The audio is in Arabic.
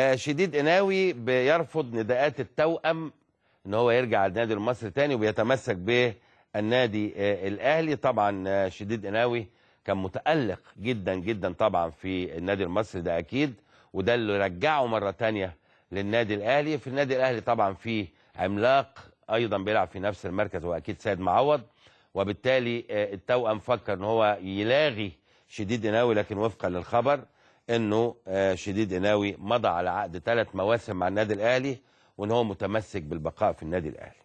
آه، شديد قناوي بيرفض نداءات التوأم ان هو يرجع النادي المصري تاني وبيتمسك بالنادي آه، الاهلي طبعا آه، شديد قناوي كان متألق جدا جدا طبعا في النادي المصري ده اكيد وده اللي رجعه مره تانيه للنادي الاهلي في النادي الاهلي طبعا في عملاق ايضا بيلعب في نفس المركز واكيد سيد معوض وبالتالي التوأم فكر ان هو يلاغي شديد قناوي لكن وفقا للخبر انه آه، شديد قناوي مضى على عقد ثلاث مواسم مع النادي الاهلي وان هو متمسك بالبقاء في النادي الاهلي